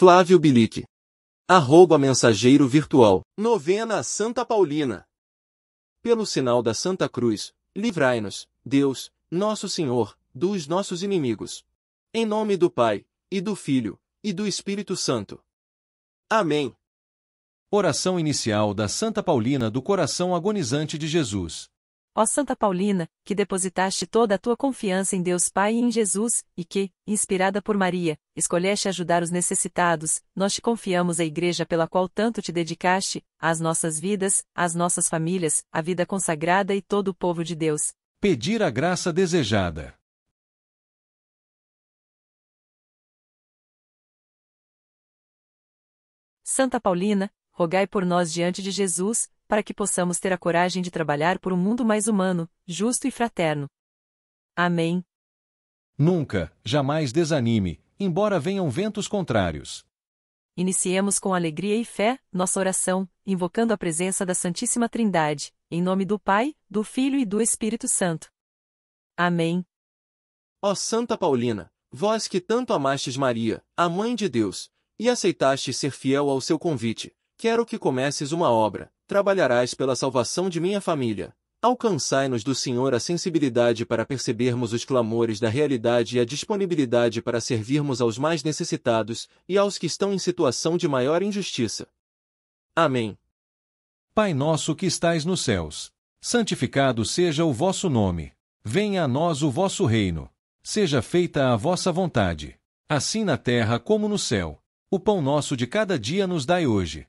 Flávio Bilic. Arroba Mensageiro Virtual. Novena Santa Paulina. Pelo sinal da Santa Cruz, livrai-nos, Deus, nosso Senhor, dos nossos inimigos. Em nome do Pai, e do Filho, e do Espírito Santo. Amém. Oração inicial da Santa Paulina do Coração Agonizante de Jesus. Ó Santa Paulina, que depositaste toda a tua confiança em Deus Pai e em Jesus, e que, inspirada por Maria, escolheste ajudar os necessitados, nós te confiamos a igreja pela qual tanto te dedicaste, às nossas vidas, às nossas famílias, à vida consagrada e todo o povo de Deus. Pedir a graça desejada. Santa Paulina, rogai por nós diante de Jesus, para que possamos ter a coragem de trabalhar por um mundo mais humano, justo e fraterno. Amém. Nunca, jamais desanime, embora venham ventos contrários. Iniciemos com alegria e fé nossa oração, invocando a presença da Santíssima Trindade, em nome do Pai, do Filho e do Espírito Santo. Amém. Ó Santa Paulina, vós que tanto amastes Maria, a Mãe de Deus, e aceitaste ser fiel ao seu convite, quero que comeces uma obra, trabalharás pela salvação de minha família. Alcançai-nos do Senhor a sensibilidade para percebermos os clamores da realidade e a disponibilidade para servirmos aos mais necessitados e aos que estão em situação de maior injustiça. Amém. Pai nosso que estais nos céus, santificado seja o vosso nome. Venha a nós o vosso reino. Seja feita a vossa vontade, assim na terra como no céu. O pão nosso de cada dia nos dai hoje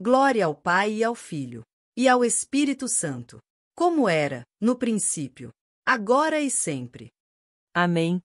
Glória ao Pai e ao Filho, e ao Espírito Santo, como era, no princípio, agora e sempre. Amém.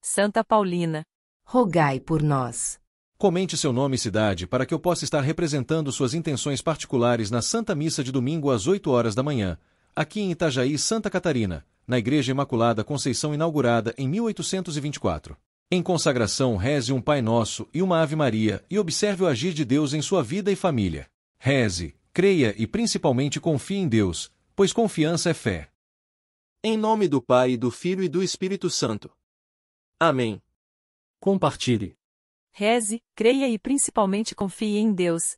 Santa Paulina, rogai por nós. Comente seu nome e cidade para que eu possa estar representando suas intenções particulares na Santa Missa de domingo às 8 horas da manhã, aqui em Itajaí, Santa Catarina, na Igreja Imaculada Conceição inaugurada em 1824. Em consagração, reze um Pai Nosso e uma Ave Maria e observe o agir de Deus em sua vida e família. Reze, creia e principalmente confie em Deus, pois confiança é fé. Em nome do Pai, do Filho e do Espírito Santo. Amém. Compartilhe. Reze, creia e principalmente confie em Deus,